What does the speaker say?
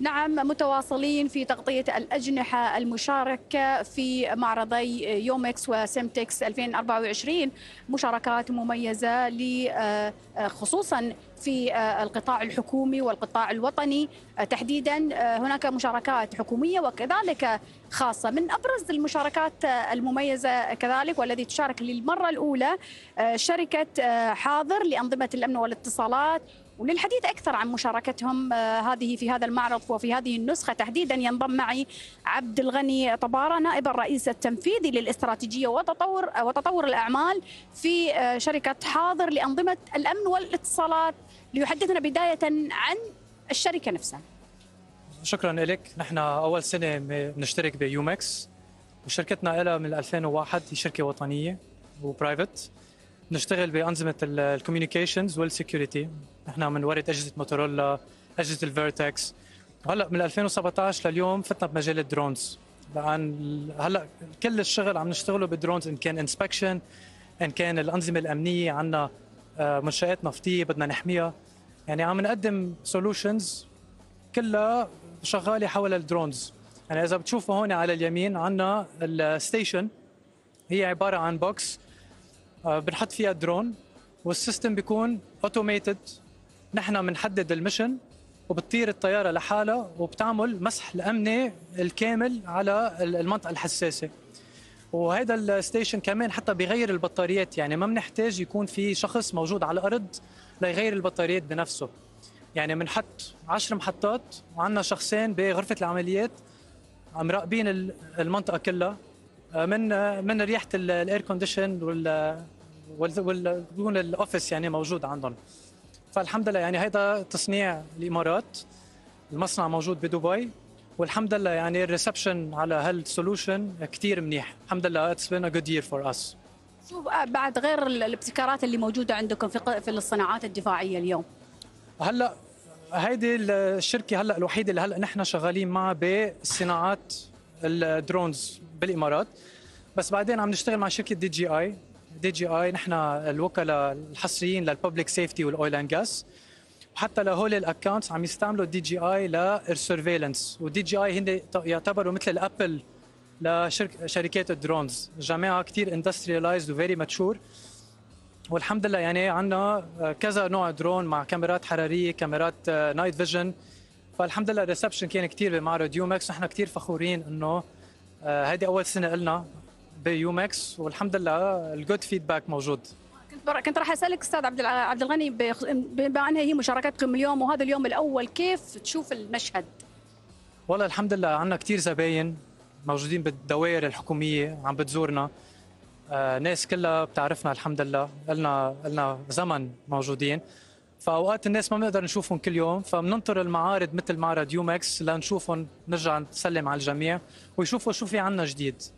نعم متواصلين في تغطية الأجنحة المشاركة في معرضي يومكس وسيمتكس 2024 مشاركات مميزة آه، آه، خصوصا في آه، القطاع الحكومي والقطاع الوطني تحديدا هناك مشاركات حكومية وكذلك خاصة من أبرز المشاركات المميزة كذلك والذي تشارك للمرة الأولى شركة حاضر لأنظمة الأمن والاتصالات وللحديث أكثر عن مشاركتهم آه، هذه في هذا المعرض وفي هذه النسخة تحديدا ينضم معي عبد الغني طبارة نائب الرئيس التنفيذي للاستراتيجية وتطور آه، وتطور الأعمال في آه، شركة حاضر لأنظمة الأمن والاتصالات ليحدثنا بداية عن الشركة نفسها شكرا لك نحن أول سنة بنشترك بيومكس وشركتنا لها من 2001 هي شركة وطنية وبرايفت نشتغل بانظمه الكوميونيكيشنز والسكيورتي نحن عم نورد اجهزه موتورولا اجهزه الفيرتكس هلا من 2017 لليوم فتنا بمجال الدرونز لان هلا كل الشغل عم نشتغله بالدرونز ان كان انسبكشن ان كان الانظمه الامنيه عندنا آه، منشات نفطيه بدنا نحميها يعني عم نقدم سولوشنز كلها شغاله حول الدرونز يعني اذا بتشوفوا هون على اليمين عندنا الستيشن هي عباره عن بوكس آه، بنحط فيها درون والسيستم بيكون اوتوميتد نحن بنحدد المشن وبتطير الطيارة لحالها وبتعمل مسح الأمني الكامل على المنطقة الحساسة وهذا الستيشن كمان حتى بيغير البطاريات يعني ما بنحتاج يكون في شخص موجود على الأرض ليغير البطاريات بنفسه يعني بنحط 10 محطات وعندنا شخصين بغرفة العمليات عم راقبين المنطقة كلها آه، من آه، من ريحه الاير كونديشن وال وال بيكون الاوفيس يعني موجود عندهم فالحمد لله يعني هيدا تصنيع الامارات المصنع موجود بدبي والحمد لله يعني الريسبشن على هالسولوشن كثير منيح الحمد لله اتس بين ا جود يير فور اس شو بعد غير الابتكارات اللي موجوده عندكم في في الصناعات الدفاعيه اليوم هلا هيدي الشركه هلا الوحيده اللي هلا نحن شغالين معها بالصناعات الدرونز بالامارات بس بعدين عم نشتغل مع شركه دي جي اي دي جي اي نحن الوكلاء الحصريين للببليك سيفتي والاويل اند جاس وحتى لهول الاكونتس عم يستعملوا دي جي اي للسرفيلنس والدي جي اي هن يعتبروا مثل الابل لشركات الدرونز جماعه كثير اندستريلايزد وفيري ماتشور والحمد لله يعني عندنا كذا نوع درون مع كاميرات حراريه كاميرات نايت آه، فيجن فالحمد لله الريسبشن كان كثير بمعرض يوماكس نحن كثير فخورين انه آه، هيدي اول سنه لنا بيوماكس والحمد لله الجود فيدباك موجود كنت كنت راح اسالك استاذ عبد عبد الغني بما انها هي مشاركتكم اليوم وهذا اليوم الاول كيف تشوف المشهد؟ والله الحمد لله عندنا كثير زباين موجودين بالدوائر الحكوميه عم بتزورنا آه ناس كلها بتعرفنا الحمد لله لنا لنا زمن موجودين فاوقات الناس ما بنقدر نشوفهم كل يوم فبننطر المعارض مثل معرض يومكس لنشوفهم نرجع نسلم على الجميع ويشوفوا شو في عنا جديد